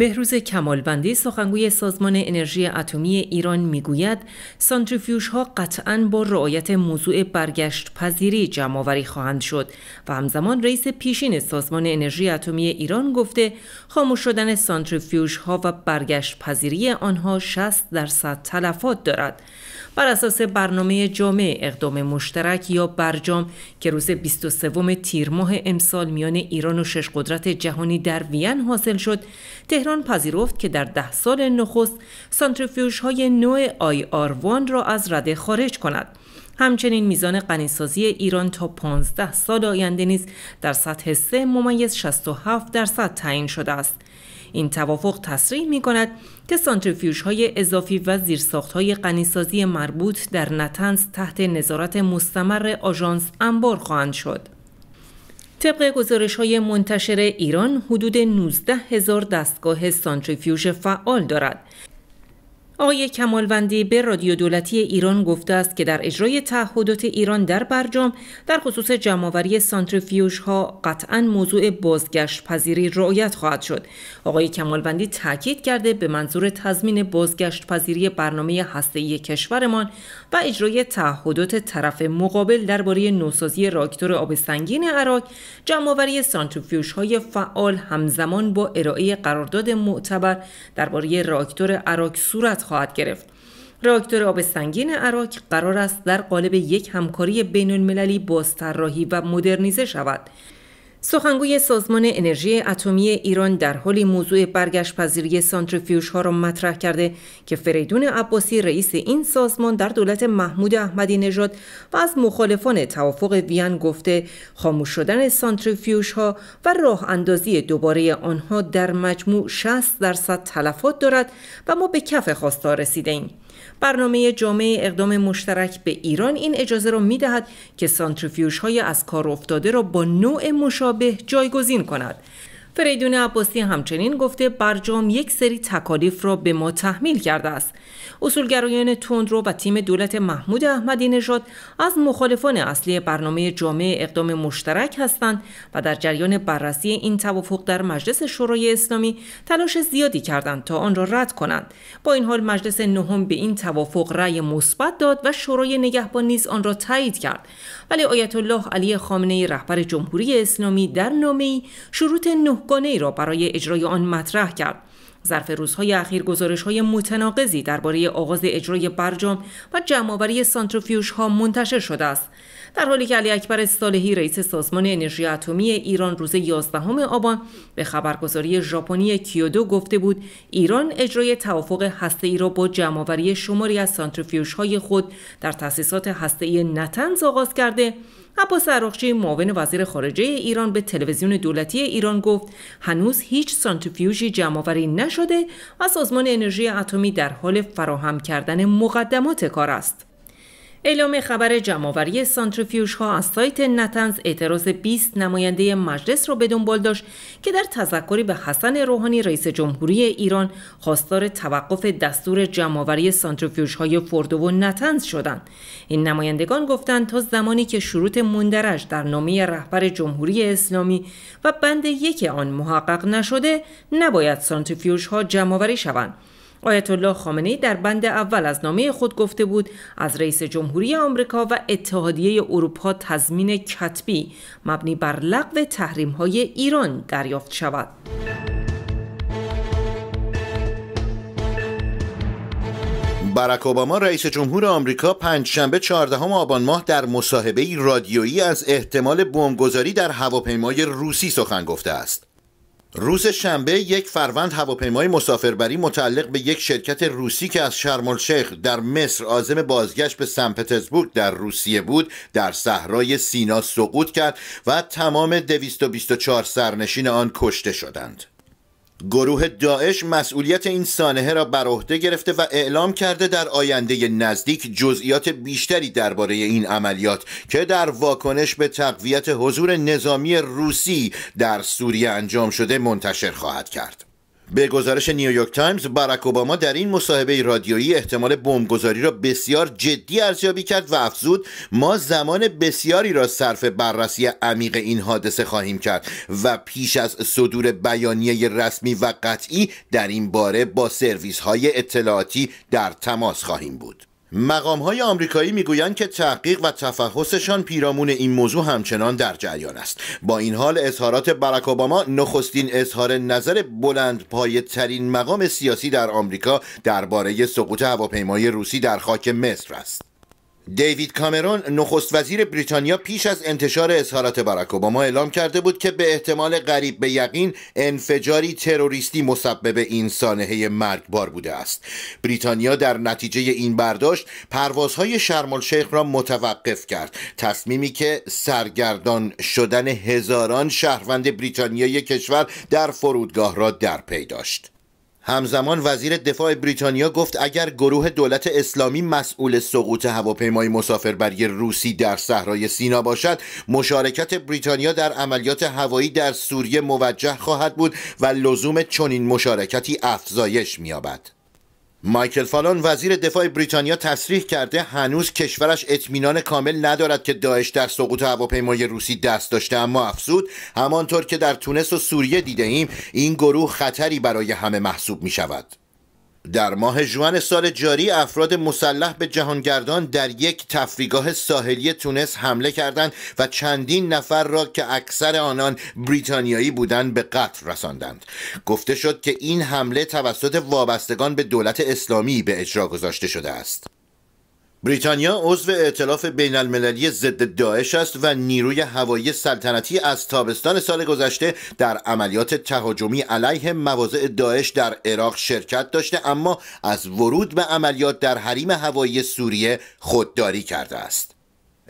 بهروز کمالبندی سخنگوی سازمان انرژی اتمی ایران میگوید سانتریفیوژها قطعا با رعایت موضوع برگشت پذیری جمعآوری خواهند شد و همزمان رئیس پیشین سازمان انرژی اتمی ایران گفته خاموش شدن سانتریفیوژها و برگشت پذیری آنها 60 درصد تلفات دارد بر اساس برنامه جامع اقدام مشترک یا برجام که روز 23 تیر ماه امسال میان ایران و شش قدرت جهانی در وین حاصل شد تهران پذیرفت که در ده سال نخست سانتریفیوژ های نوع آی آر را از رده خارج کند همچنین میزان غنیسازی ایران تا 15 سال آینده نیز در سطح 3 ممیز 67 درصد تعیین شده است این توافق تصریح می کند که سانتریفیوژ های اضافی و زیرساخت های غنیسازی مربوط در نتنز تحت نظارت مستمر آژانس انبار خواهند شد. طبق گزارش های منتشر ایران حدود 19 هزار دستگاه سانتریفیوژ فعال دارد آقای کمالوندی به رادیو دولتی ایران گفته است که در اجرای تعهدات ایران در برجام در خصوص جمعآوری سانتریفیوژ ها قطعا موضوع بازگشت پذیری رعایت خواهد شد. آقای کمالوندی تاکید کرده به منظور تضمین بازگشت پذیری برنامه هسته‌ای کشورمان و اجرای تعهدات طرف مقابل درباره نوسازی راکتور آب سنگین عراق جمعآوری سانتروفیوش های فعال همزمان با ارائه قرارداد معتبر درباره راکتور عراق صورت خواهد گرفت راکتور آب سنگین عراق قرار است در قالب یک همکاری بین المللی بازطراحی و مدرنیزه شود سخنگوی سازمان انرژی اتمی ایران در حالی موضوع برگشت پذیری سانتریفیوژها ها را مطرح کرده که فریدون عباسی رئیس این سازمان در دولت محمود احمدی نژاد و از مخالفان توافق وین گفته خاموش شدن ها و راه اندازی دوباره آنها در مجموع 60 درصد تلفات دارد و ما به کف خواستار رسیده ایم. برنامه جامعه اقدام مشترک به ایران این اجازه را میدهد که سانتریفیوژهای های از کار افتاده را با نوع مشابه جایگزین کند فریدون عباسی همچنین گفته برجام یک سری تکالیف را به ما تحمیل کرده است اصولگرایان توندرو و تیم دولت محمود احمدی نژاد از مخالفان اصلی برنامه جامعه اقدام مشترک هستند و در جریان بررسی این توافق در مجلس شورای اسلامی تلاش زیادی کردند تا آن را رد کنند با این حال مجلس نهم به این توافق رأی مثبت داد و شورای نگهبان نیز آن را تایید کرد ولی آیت الله علی خامنه رهبر جمهوری اسلامی در نامه‌ای شروط نهگانه‌ای را برای اجرای آن مطرح کرد ظرف روزهای اخیر گزارش های متناقضی درباره آغاز اجرای برجام و جمعآوری سانتروفیوش ها منتشر شده است در حالی که علی اکبر صالحی رئیس سازمان انرژی اتمی ایران روز 11 آبان به خبرگزاری ژاپنی کیودو گفته بود ایران اجرای توافق هسته‌ای را با جمعآوری شماری از های خود در هسته ای نتنز آغاز کرده عباس عراقچی معاون وزیر خارجه ایران به تلویزیون دولتی ایران گفت هنوز هیچ سانتریفیوژی جمعآوری نشده و سازمان انرژی اتمی در حال فراهم کردن مقدمات کار است اعلام خبر جمعآوری سانتریفیوژ ها از سایت نتنز اعتراض 20 نماینده مجلس را به دنبال داشت که در تذکری به حسن روحانی رئیس جمهوری ایران خواستار توقف دستور جمعآوری سانتریفیوژ های فردو و نتنز شدند این نمایندگان گفتند تا زمانی که شروط مندرج در نامه رهبر جمهوری اسلامی و بند یک آن محقق نشده نباید سانتریفیوژ ها جمعآوری شوند آیت الله خامنه‌ای در بند اول از نامه خود گفته بود از رئیس جمهوری آمریکا و اتحادیه اروپا تضمین کتبی مبنی بر لغو تحریم‌های ایران دریافت شود. باراک اوباما رئیس جمهور آمریکا پنجشنبه 14 آبان ماه در مصاحبه رادیویی از احتمال بمبگذاری در هواپیمای روسی سخن گفته است. روز شنبه یک فروند هواپیمای مسافربری متعلق به یک شرکت روسی که از شرم در مصر عازم بازگشت به سن در روسیه بود در صحرای سینا سقوط کرد و تمام 224 سرنشین آن کشته شدند. گروه داعش مسئولیت این سانحه را بر عهده گرفته و اعلام کرده در آینده نزدیک جزئیات بیشتری درباره این عملیات که در واکنش به تقویت حضور نظامی روسی در سوریه انجام شده منتشر خواهد کرد. به گزارش نیویورک تایمز باراک اوباما در این مصاحبه رادیویی احتمال بمبگذاری را بسیار جدی ارزیابی کرد و افزود ما زمان بسیاری را صرف بررسی عمیق این حادثه خواهیم کرد و پیش از صدور بیانیه رسمی و قطعی در این باره با سرویس های اطلاعاتی در تماس خواهیم بود مقام های آمریکایی میگویند که تحقیق و تفحصشان پیرامون این موضوع همچنان در جریان است با این حال اظهارات برک اوباما نخستین اظهار نظر بلند پای ترین مقام سیاسی در آمریکا درباره سقوط هواپیمای روسی در خاک مصر است دیوید کامرون نخست وزیر بریتانیا پیش از انتشار اظهارات باراک اوباما اعلام کرده بود که به احتمال قریب به یقین انفجاری تروریستی مسبب این سانحه مرگبار بوده است بریتانیا در نتیجه این برداشت پروازهای شرمالشیخ را متوقف کرد تصمیمی که سرگردان شدن هزاران شهروند بریتانیای کشور در فرودگاه را در پی داشت همزمان وزیر دفاع بریتانیا گفت اگر گروه دولت اسلامی مسئول سقوط هواپیمای مسافربری روسی در صحرای سینا باشد مشارکت بریتانیا در عملیات هوایی در سوریه موجه خواهد بود و لزوم چنین مشارکتی افزایش می‌یابد مایکل فالون وزیر دفاع بریتانیا تصریح کرده هنوز کشورش اطمینان کامل ندارد که داعش در سقوط هواپیمای روسی دست داشته اما افزود همانطور که در تونس و سوریه دیده ایم این گروه خطری برای همه محسوب می شود در ماه جوان سال جاری افراد مسلح به جهانگردان در یک تفریگاه ساحلی تونس حمله کردند و چندین نفر را که اکثر آنان بریتانیایی بودند به قتل رساندند گفته شد که این حمله توسط وابستگان به دولت اسلامی به اجرا گذاشته شده است بریتانیا عضو ائتلاف بین المللی ضد داعش است و نیروی هوایی سلطنتی از تابستان سال گذشته در عملیات تهاجمی علیه مواضع داعش در عراق شرکت داشته اما از ورود به عملیات در حریم هوایی سوریه خودداری کرده است.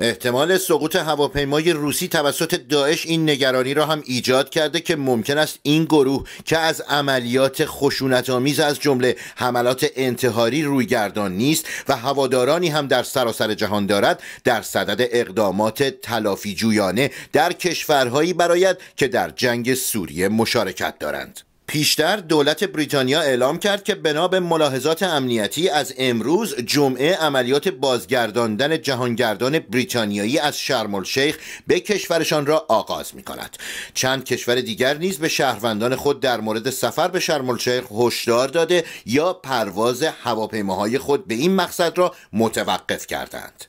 احتمال سقوط هواپیمای روسی توسط داعش این نگرانی را هم ایجاد کرده که ممکن است این گروه که از عملیات خشونت آمیز از جمله حملات انتحاری رویگردان نیست و هوادارانی هم در سراسر جهان دارد در صدد اقدامات تلافی جویانه در کشورهایی براید که در جنگ سوریه مشارکت دارند پیشتر دولت بریتانیا اعلام کرد که بنا به ملاحظات امنیتی از امروز جمعه عملیات بازگرداندن جهانگردان بریتانیایی از شرم الشیخ به کشورشان را آغاز می کند. چند کشور دیگر نیز به شهروندان خود در مورد سفر به شرم الشیخ هشدار داده یا پرواز هواپیماهای خود به این مقصد را متوقف کردند.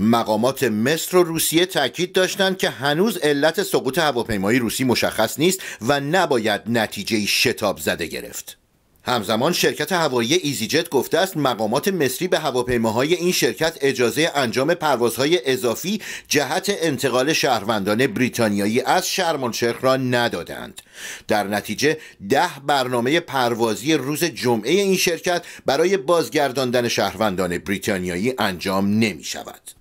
مقامات مصر و روسیه تاکید داشتند که هنوز علت سقوط هواپیمای روسی مشخص نیست و نباید نتیجه شتاب زده گرفت. همزمان شرکت هوایی ایزیجت گفته است مقامات مصری به هواپیماهای این شرکت اجازه انجام پروازهای اضافی جهت انتقال شهروندان بریتانیایی از شرمالشیخ را ندادند در نتیجه ده برنامه پروازی روز جمعه این شرکت برای بازگرداندن شهروندان بریتانیایی انجام نمی شود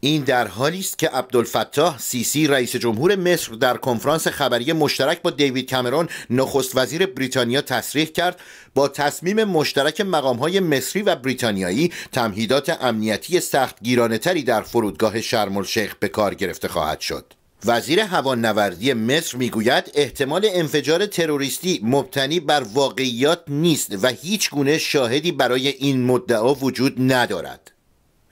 این در حالی است که عبدالفتاح سیسی رئیس جمهور مصر در کنفرانس خبری مشترک با دیوید کامرون نخست وزیر بریتانیا تصریح کرد با تصمیم مشترک مقامهای مصری و بریتانیایی تمهیدات امنیتی گیرانه تری در فرودگاه شرم الشیخ به کار گرفته خواهد شد وزیر هوانوردی مصر میگوید احتمال انفجار تروریستی مبتنی بر واقعیات نیست و هیچ گونه شاهدی برای این مدعا وجود ندارد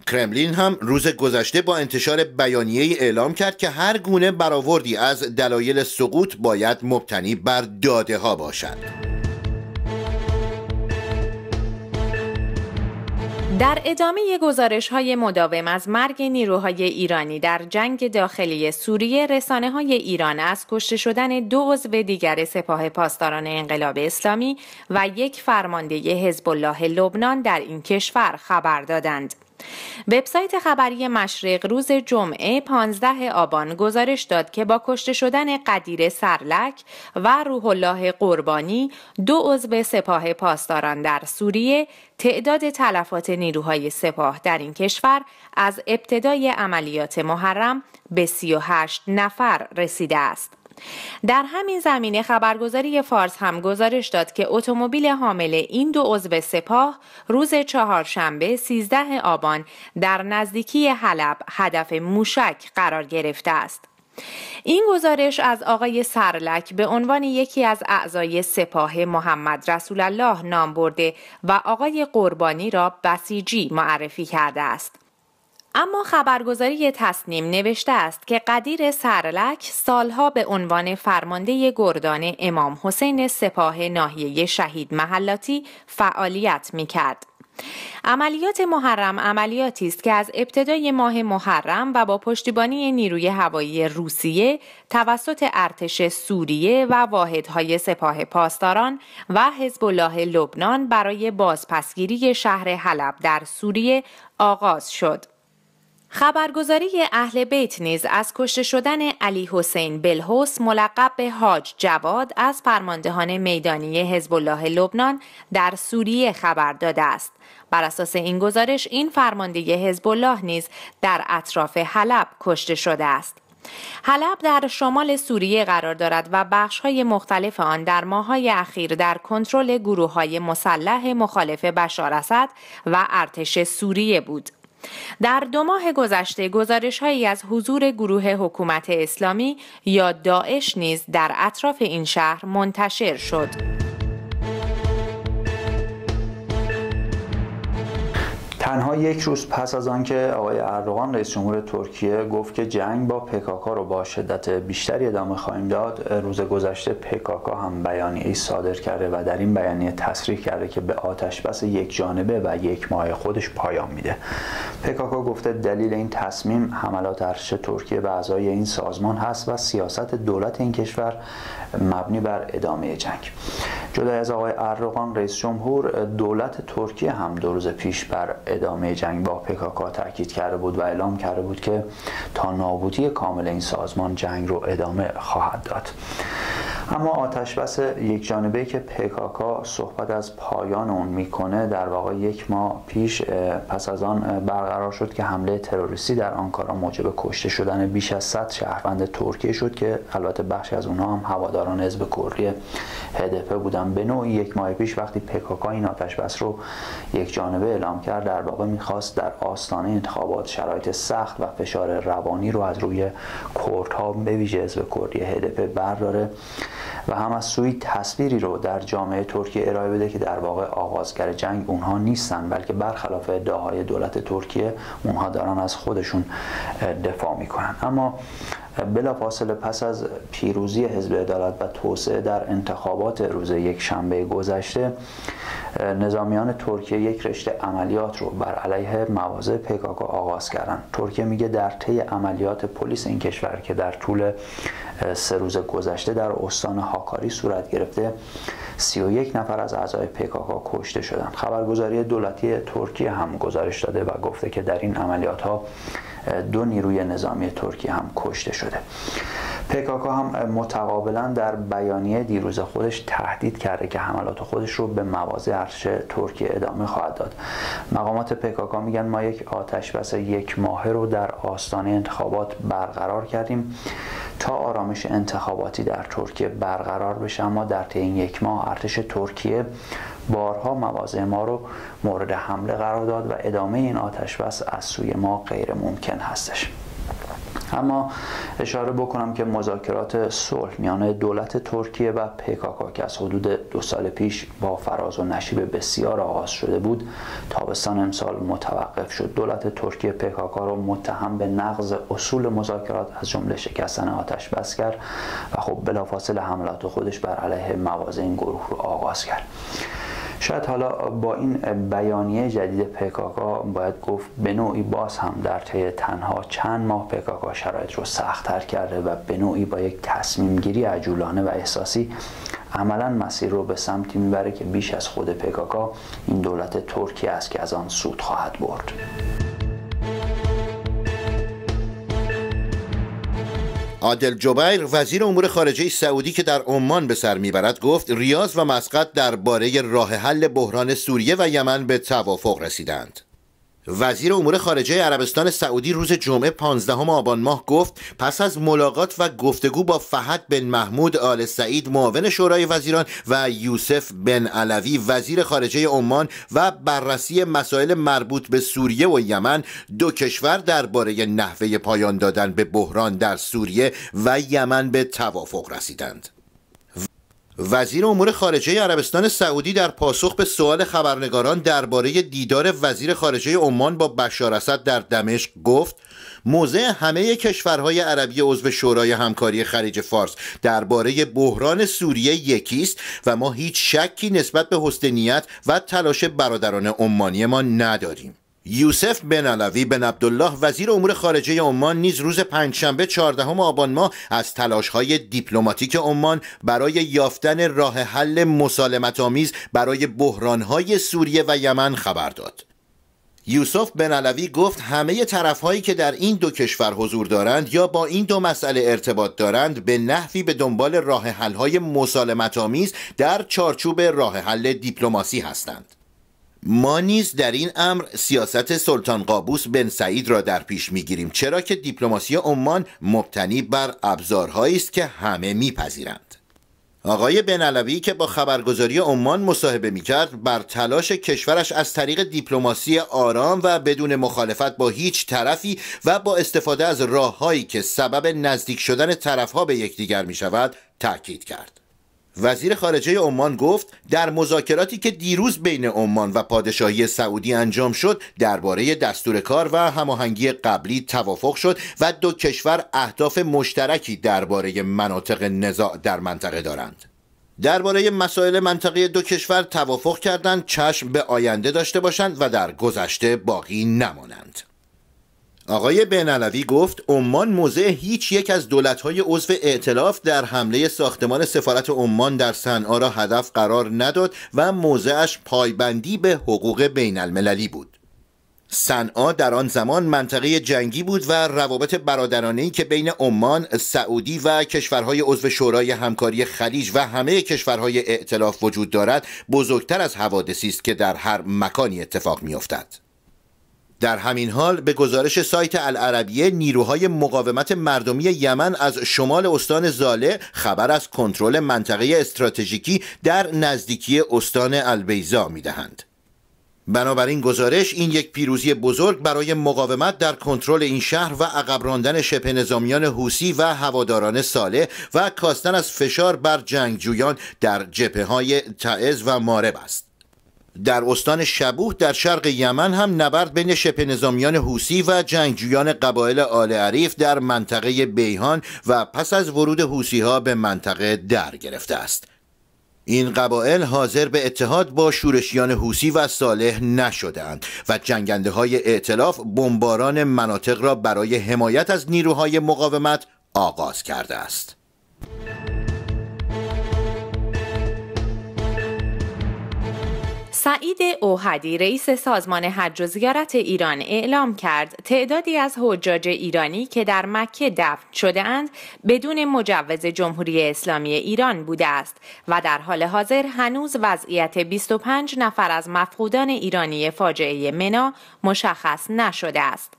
کرملین هم روز گذشته با انتشار بیانیه ای اعلام کرد که هر گونه برآوردی از دلایل سقوط باید مبتنی بر داده ها باشد. در ادامه گزارش های مداوم از مرگ نیروهای ایرانی در جنگ داخلی سوریه رسانه های ایران از کشته شدن دو عضو دیگر سپاه پاسداران انقلاب اسلامی و یک فرمانده حزب الله لبنان در این کشور خبر دادند. وبسایت خبری مشرق روز جمعه 15 آبان گزارش داد که با کشته شدن قدیر سرلک و روح الله قربانی دو عضو سپاه پاسداران در سوریه تعداد تلفات نیروهای سپاه در این کشور از ابتدای عملیات محرم به 38 نفر رسیده است. در همین زمینه خبرگزاری فارس هم گزارش داد که اتومبیل حامل این دو عضو سپاه روز چهارشنبه 13 آبان در نزدیکی حلب هدف موشک قرار گرفته است. این گزارش از آقای سرلک به عنوان یکی از اعضای سپاه محمد رسول الله نام برده و آقای قربانی را بسیجی معرفی کرده است. اما خبرگزاری تصنیم نوشته است که قدیر سرلک سالها به عنوان فرمانده گردان امام حسین سپاه ناحیه شهید محلاتی فعالیت می کرد. عملیات محرم عملیاتی است که از ابتدای ماه محرم و با پشتیبانی نیروی هوایی روسیه توسط ارتش سوریه و واحدهای سپاه پاسداران و حزب الله لبنان برای بازپسگیری شهر حلب در سوریه آغاز شد. خبرگزاری اهل بیت نیز از کشته شدن علی حسین بلحوس ملقب به حاج جواد از فرماندهان میدانی حزب الله لبنان در سوریه خبر داده است بر اساس این گزارش این فرمانده حزب الله نیز در اطراف حلب کشته شده است حلب در شمال سوریه قرار دارد و بخش های مختلف آن در های اخیر در کنترل های مسلح مخالف بشار اسد و ارتش سوریه بود در دو ماه گذشته گزارش هایی از حضور گروه حکومت اسلامی یا داعش نیز در اطراف این شهر منتشر شد. تنها یک روز پس از آنکه آقای اردوغان رئیس جمهور ترکیه گفت که جنگ با پکاکا رو با شدت بیشتری ادامه خواهیم داد روز گذشته پکاکا هم بیانیه صادر کرده و در این بیانیه تصریح کرده که به آتش بس یک جانبه و یک ماه خودش پایان میده پکاکا گفته دلیل این تصمیم حملات ارتش ترکیه به اعضای این سازمان هست و سیاست دولت این کشور مبنی بر ادامه جنگ جدا از آقای اردوغان رئیس جمهور دولت ترکیه هم دو روز پیش بر ادامه جنگ با پکاکا تاکید کرده بود و اعلام کرده بود که تا نابودی کامل این سازمان جنگ رو ادامه خواهد داد اما آتش بس یک جانبه که پکاکا صحبت از پایان اون میکنه در واقع یک ماه پیش پس از آن برقرار شد که حمله تروریستی در آنکارا موجب کشته شدن بیش از 100 شهروند ترکیه شد که البته بخشی از اونها هم هواداران حزب کردی هدفه بودن به نوعی یک ماه پیش وقتی پکاکا این آتش بس رو یک جانبه اعلام کرد در واقع میخواست در آستانه انتخابات شرایط سخت و فشار روانی رو از روی کردها به ویژه حزب کردی هدفه برداره و هم از تصویری رو در جامعه ترکیه ارائه بده که در واقع آغازگر جنگ اونها نیستن بلکه برخلاف ادعاهای دولت ترکیه اونها دارن از خودشون دفاع میکنن اما فاصله پس از پیروزی حزب عدالت و توسعه در انتخابات روز یک شنبه گذشته نظامیان ترکیه یک رشته عملیات رو بر علیه مواضع پکاکا آغاز کردند ترکیه میگه در طی عملیات پلیس این کشور که در طول سه روز گذشته در استان هاکاری صورت گرفته 31 نفر از اعضای پکاکا کشته شدند خبرگزاری دولتی ترکیه هم گزارش داده و گفته که در این عملیات ها دو نیروی نظامی ترکیه هم کشته شده پکاکا هم متقابلا در بیانیه دیروز خودش تهدید کرده که حملات خودش رو به موازه ارتش ترکیه ادامه خواهد داد مقامات پکاکا میگن ما یک آتش بس یک ماهه رو در آستانه انتخابات برقرار کردیم تا آرامش انتخاباتی در ترکیه برقرار بشه اما در طی یک ماه ارتش ترکیه بارها مواضع ما رو مورد حمله قرار داد و ادامه این آتش بس از سوی ما غیر ممکن هستش اما اشاره بکنم که مذاکرات صلح میان دولت ترکیه و پکاکا که از حدود دو سال پیش با فراز و نشیب بسیار آغاز شده بود تابستان امسال متوقف شد دولت ترکیه پکاکا را متهم به نقض اصول مذاکرات از جمله شکستن آتش بس کرد و خب بلافاصله حملات خودش بر علیه مواضع این گروه رو آغاز کرد شاید حالا با این بیانیه جدید پکاکا باید گفت به نوعی باز هم در طی تنها چند ماه پکاکا شرایط رو سختتر کرده و به نوعی با یک تصمیم گیری عجولانه و احساسی عملا مسیر رو به سمتی میبره که بیش از خود پکاکا این دولت ترکی است که از آن سود خواهد برد. عادل جبیر وزیر امور خارجه سعودی که در عمان به سر میبرد گفت ریاض و مسقط درباره راه حل بحران سوریه و یمن به توافق رسیدند وزیر امور خارجه عربستان سعودی روز جمعه 15 آبان ماه گفت پس از ملاقات و گفتگو با فهد بن محمود آل سعید معاون شورای وزیران و یوسف بن علوی وزیر خارجه عمان و بررسی مسائل مربوط به سوریه و یمن دو کشور درباره نحوه پایان دادن به بحران در سوریه و یمن به توافق رسیدند وزیر امور خارجه عربستان سعودی در پاسخ به سوال خبرنگاران درباره دیدار وزیر خارجه عمان با بشار اسد در دمشق گفت موضع همه کشورهای عربی عضو شورای همکاری خلیج فارس درباره بحران سوریه یکی است و ما هیچ شکی نسبت به حسن نیت و تلاش برادران عمانی ما نداریم یوسف بن علوی بن عبدالله وزیر امور خارجه عمان نیز روز پنجشنبه چهاردهم آبان ماه از تلاشهای دیپلماتیک عمان برای یافتن راه حل آمیز برای بحرانهای سوریه و یمن خبر داد. یوسف بن علوی گفت همه طرفهایی که در این دو کشور حضور دارند یا با این دو مسئله ارتباط دارند به نحوی به دنبال راه حل‌های مسالمت‌آمیز در چارچوب راه حل دیپلماسی هستند. ما نیز در این امر سیاست سلطان قابوس بن سعید را در پیش میگیریم چرا که دیپلماسی عمان مبتنی بر ابزارهایی است که همه میپذیرند آقای بن علوی که با خبرگزاری عمان مصاحبه کرد بر تلاش کشورش از طریق دیپلماسی آرام و بدون مخالفت با هیچ طرفی و با استفاده از راههایی که سبب نزدیک شدن طرفها به یکدیگر شود تاکید کرد وزیر خارجه عمان گفت در مذاکراتی که دیروز بین عمان و پادشاهی سعودی انجام شد درباره دستور کار و هماهنگی قبلی توافق شد و دو کشور اهداف مشترکی درباره مناطق نزاع در منطقه دارند درباره مسائل منطقه دو کشور توافق کردند چشم به آینده داشته باشند و در گذشته باقی نمانند آقای علوی گفت عمان موضع هیچ یک از دولت‌های عضو ائتلاف در حمله ساختمان سفارت عمان در صنعا را هدف قرار نداد و موضعش پایبندی به حقوق بین المللی بود. صنعا در آن زمان منطقه جنگی بود و روابط برادرانه که بین عمان، سعودی و کشورهای عضو شورای همکاری خلیج و همه کشورهای ائتلاف وجود دارد بزرگتر از حوادثی است که در هر مکانی اتفاق میافتد. در همین حال به گزارش سایت العربیه نیروهای مقاومت مردمی یمن از شمال استان زاله خبر از کنترل منطقه استراتژیکی در نزدیکی استان البیزا میدهند بنابراین گزارش این یک پیروزی بزرگ برای مقاومت در کنترل این شهر و عقب راندن شبه نظامیان حوسی و هواداران ساله و کاستن از فشار بر جنگجویان در جبهه های تعز و مارب است در استان شبوه در شرق یمن هم نبرد بین شبه نظامیان حوسی و جنگجویان قبایل آل عریف در منطقه بیهان و پس از ورود حوسی ها به منطقه در گرفته است این قبایل حاضر به اتحاد با شورشیان حوسی و صالح نشدند و جنگنده های اعتلاف بمباران مناطق را برای حمایت از نیروهای مقاومت آغاز کرده است سعید اوهدی رئیس سازمان حج و زیارت ایران اعلام کرد تعدادی از حجاج ایرانی که در مکه دفن شدهاند، بدون مجوز جمهوری اسلامی ایران بوده است و در حال حاضر هنوز وضعیت 25 نفر از مفقودان ایرانی فاجعه منا مشخص نشده است.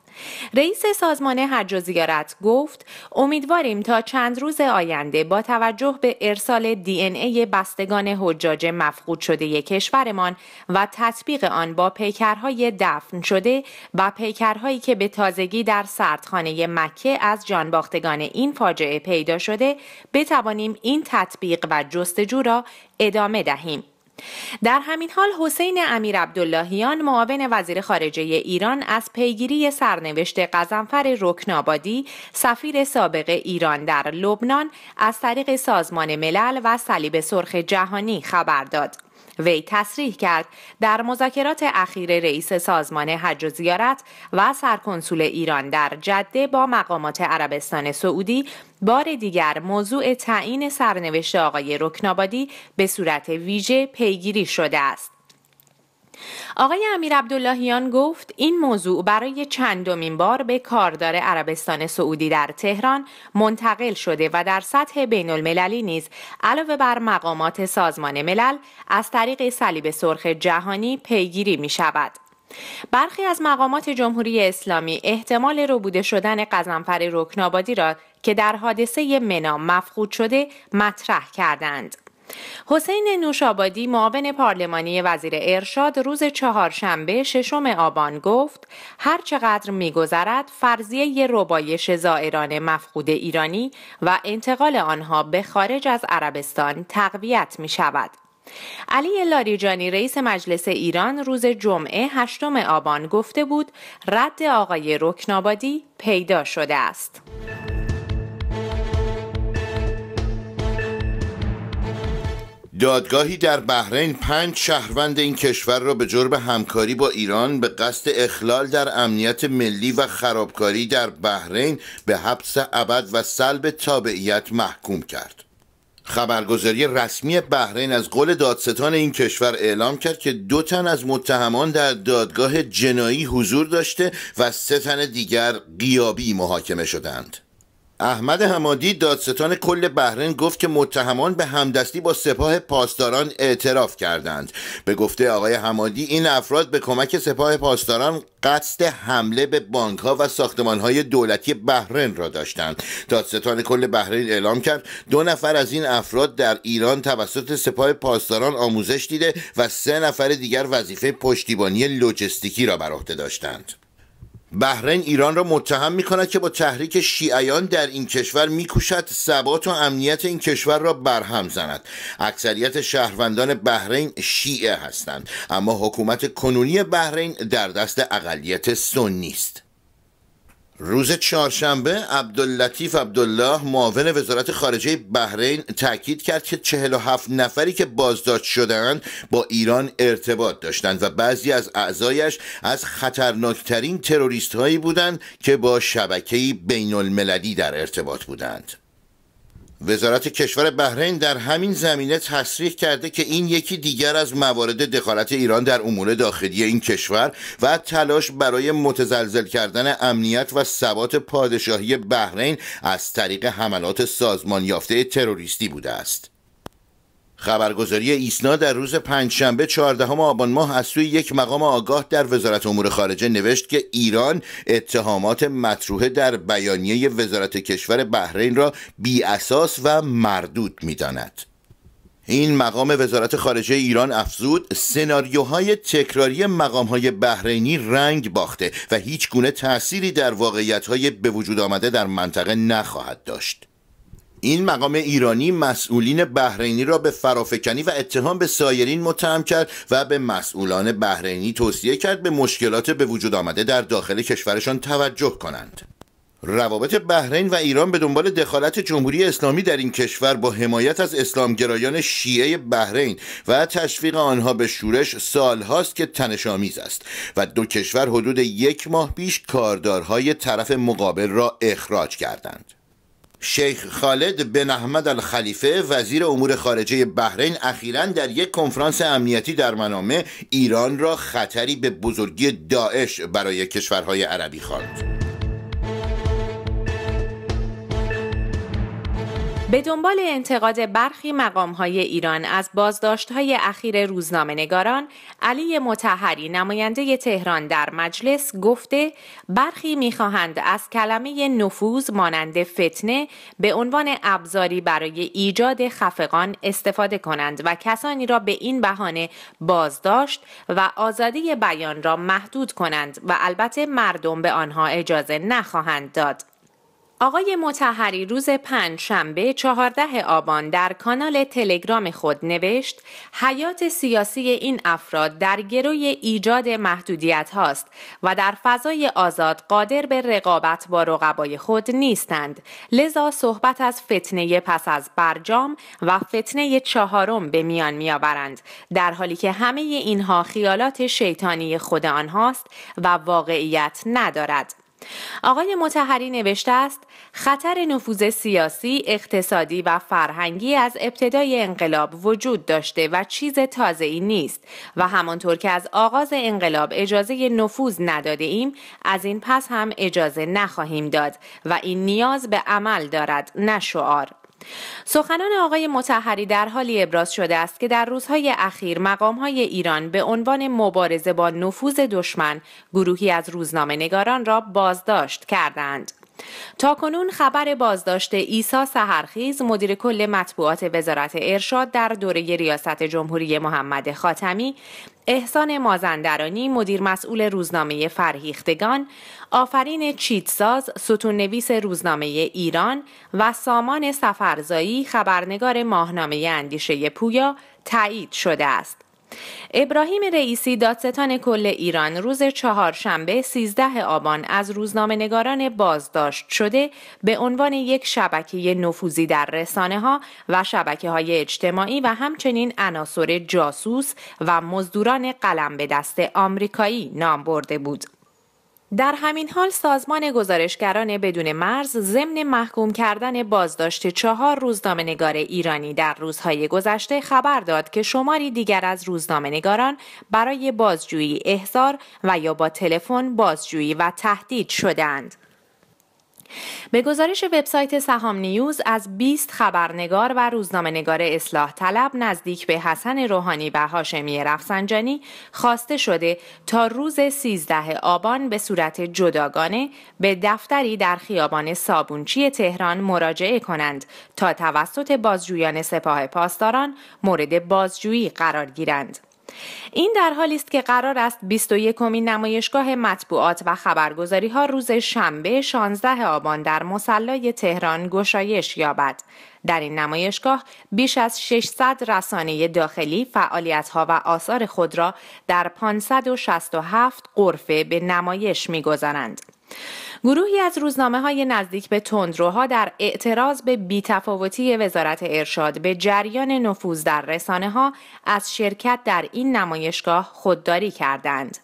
رئیس سازمان حج و زیارت گفت امیدواریم تا چند روز آینده با توجه به ارسال دی این ای بستگان حجاج مفقود شده کشورمان و تطبیق آن با پیکرهای دفن شده و پیکرهایی که به تازگی در سردخانه مکه از جانباختگان این فاجعه پیدا شده بتوانیم این تطبیق و جستجو را ادامه دهیم. در همین حال حسین امیر عبداللهیان معاون وزیر خارجه ایران از پیگیری سرنوشت قزنفر رکنابادی سفیر سابق ایران در لبنان از طریق سازمان ملل و صلیب سرخ جهانی خبر داد. وی تصریح کرد در مذاکرات اخیر رئیس سازمان حج و زیارت و سرکنسول ایران در جده با مقامات عربستان سعودی بار دیگر موضوع تعیین سرنوشت آقای رکنابادی به صورت ویژه پیگیری شده است آقای امیر عبداللهیان گفت این موضوع برای چندمین بار به کاردار عربستان سعودی در تهران منتقل شده و در سطح بین المللی نیز علاوه بر مقامات سازمان ملل از طریق صلیب سرخ جهانی پیگیری می شود. برخی از مقامات جمهوری اسلامی احتمال روبوده شدن قزنفر رکنابادی را که در حادثه منام مفقود شده مطرح کردند. حسین نوشابادی معاون پارلمانی وزیر ارشاد روز چهارشنبه ششم آبان گفت هرچقدر چقدر میگذرد فرضیه ربایش زائران مفقود ایرانی و انتقال آنها به خارج از عربستان تقویت می شود. علی لاریجانی رئیس مجلس ایران روز جمعه هشتم آبان گفته بود رد آقای رکنابادی پیدا شده است. دادگاهی در بحرین پنج شهروند این کشور را به جرم همکاری با ایران به قصد اخلال در امنیت ملی و خرابکاری در بحرین به حبس ابد و سلب تابعیت محکوم کرد. خبرگزاری رسمی بحرین از قول دادستان این کشور اعلام کرد که دو تن از متهمان در دادگاه جنایی حضور داشته و سه تن دیگر قیابی محاکمه شدند. احمد حمادی دادستان کل بحرین گفت که متهمان به همدستی با سپاه پاسداران اعتراف کردند به گفته آقای حمادی این افراد به کمک سپاه پاسداران قصد حمله به بانک ها و ساختمان های دولتی بحرین را داشتند دادستان کل بحرین اعلام کرد دو نفر از این افراد در ایران توسط سپاه پاسداران آموزش دیده و سه نفر دیگر وظیفه پشتیبانی لوجستیکی را بر عهده داشتند بحرین ایران را متهم می کند که با تحریک شیعیان در این کشور میکوشد ثبات و امنیت این کشور را برهم زند اکثریت شهروندان بحرین شیعه هستند اما حکومت کنونی بحرین در دست اقلیت سنی است روز چهارشنبه عبداللطیف عبدالله معاون وزارت خارجه بحرین تاکید کرد که 47 نفری که بازداشت شدند با ایران ارتباط داشتند و بعضی از اعضایش از خطرناکترین تروریست هایی بودند که با شبکه بین المللی در ارتباط بودند. وزارت کشور بحرین در همین زمینه تصریح کرده که این یکی دیگر از موارد دخالت ایران در امور داخلی این کشور و تلاش برای متزلزل کردن امنیت و ثبات پادشاهی بحرین از طریق حملات سازمان یافته تروریستی بوده است. خبرگزاری ایسنا در روز پنجشنبه 14 آبان ماه از سوی یک مقام آگاه در وزارت امور خارجه نوشت که ایران اتهامات مطروحه در بیانیه وزارت کشور بحرین را بی اساس و مردود میداند. این مقام وزارت خارجه ایران افزود سناریوهای تکراری مقامهای بحرینی رنگ باخته و هیچ گونه تأثیری در های به وجود آمده در منطقه نخواهد داشت. این مقام ایرانی مسئولین بحرینی را به فرافکنی و اتهام به سایرین متهم کرد و به مسئولان بحرینی توصیه کرد به مشکلات به وجود آمده در داخل کشورشان توجه کنند روابط بحرین و ایران به دنبال دخالت جمهوری اسلامی در این کشور با حمایت از اسلامگرایان شیعه بحرین و تشویق آنها به شورش سالهاست که تنشامیز است و دو کشور حدود یک ماه پیش کاردارهای طرف مقابل را اخراج کردند شیخ خالد بن احمد الخلیفه وزیر امور خارجه بحرین اخیرا در یک کنفرانس امنیتی در منامه ایران را خطری به بزرگی داعش برای کشورهای عربی خواند. به دنبال انتقاد برخی مقامهای ایران از های اخیر روزنامه‌نگاران، علی متحری نماینده تهران در مجلس گفته برخی میخواهند از کلمه نفوذ مانند فتنه به عنوان ابزاری برای ایجاد خفقان استفاده کنند و کسانی را به این بهانه بازداشت و آزادی بیان را محدود کنند و البته مردم به آنها اجازه نخواهند داد. آقای متحری روز پنج شنبه 14 آبان در کانال تلگرام خود نوشت حیات سیاسی این افراد در گروی ایجاد محدودیت هاست و در فضای آزاد قادر به رقابت با رقبای خود نیستند لذا صحبت از فتنه پس از برجام و فتنه چهارم به میان میآورند در حالی که همه اینها خیالات شیطانی خود آنهاست و واقعیت ندارد آقای متحری نوشته است خطر نفوذ سیاسی، اقتصادی و فرهنگی از ابتدای انقلاب وجود داشته و چیز تازه ای نیست و همانطور که از آغاز انقلاب اجازه نفوذ نداده ایم از این پس هم اجازه نخواهیم داد و این نیاز به عمل دارد نه شعار سخنان آقای متحری در حالی ابراز شده است که در روزهای اخیر مقام های ایران به عنوان مبارزه با نفوذ دشمن گروهی از روزنامه نگاران را بازداشت کردند. تا کنون خبر بازداشت ایسا سهرخیز مدیر کل مطبوعات وزارت ارشاد در دوره ریاست جمهوری محمد خاتمی احسان مازندرانی مدیر مسئول روزنامه فرهیختگان، آفرین چیتساز ستون نویس روزنامه ایران و سامان سفرزایی خبرنگار ماهنامه اندیشه پویا تایید شده است. ابراهیم رئیسی دادستان کل ایران روز چهارشنبه 13 آبان از روزنامه نگاران بازداشت شده به عنوان یک شبکه نفوذی در رسانه ها و شبکه های اجتماعی و همچنین عناصر جاسوس و مزدوران قلم به دست آمریکایی نام برده بود. در همین حال سازمان گزارشگران بدون مرز ضمن محکوم کردن بازداشت چهار روزنامهنگار ایرانی در روزهای گذشته خبر داد که شماری دیگر از روزنامهنگاران برای بازجویی احضار و یا با تلفن بازجویی و تهدید شدند. به گزارش وبسایت سهام نیوز از 20 خبرنگار و نگار اصلاح طلب نزدیک به حسن روحانی و هاشمی رفسنجانی خواسته شده تا روز 13 آبان به صورت جداگانه به دفتری در خیابان صابونچی تهران مراجعه کنند تا توسط بازجویان سپاه پاسداران مورد بازجویی قرار گیرند. این در حالی است که قرار است 21 کمی نمایشگاه مطبوعات و خبرگزاری ها روز شنبه 16 آبان در مسلای تهران گشایش یابد. در این نمایشگاه بیش از 600 رسانه داخلی فعالیت ها و آثار خود را در 567 قرفه به نمایش گذارند گروهی از روزنامه های نزدیک به تندروها در اعتراض به بیتفاوتی وزارت ارشاد به جریان نفوذ در رسانه ها از شرکت در این نمایشگاه خودداری کردند.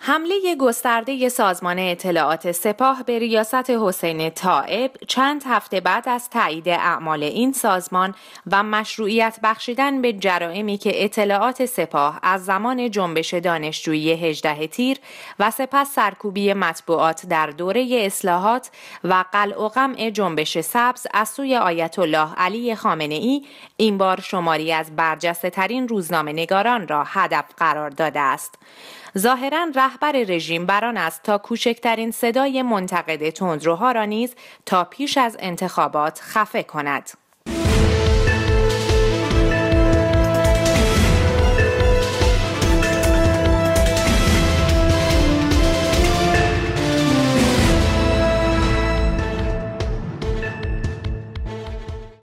حمله گسترده سازمان اطلاعات سپاه به ریاست حسین طائب چند هفته بعد از تایید اعمال این سازمان و مشروعیت بخشیدن به جرائمی که اطلاعات سپاه از زمان جنبش دانشجویی 18 تیر و سپس سرکوبی مطبوعات در دوره اصلاحات و قلع و قمع جنبش سبز از سوی آیت الله علی خامنه ای این بار شماری از برجسته ترین روزنامه نگاران را هدف قرار داده است. ظاهرا رهبر رژیم بران است تا کوچکترین صدای منتقد تندروها را نیز تا پیش از انتخابات خفه کند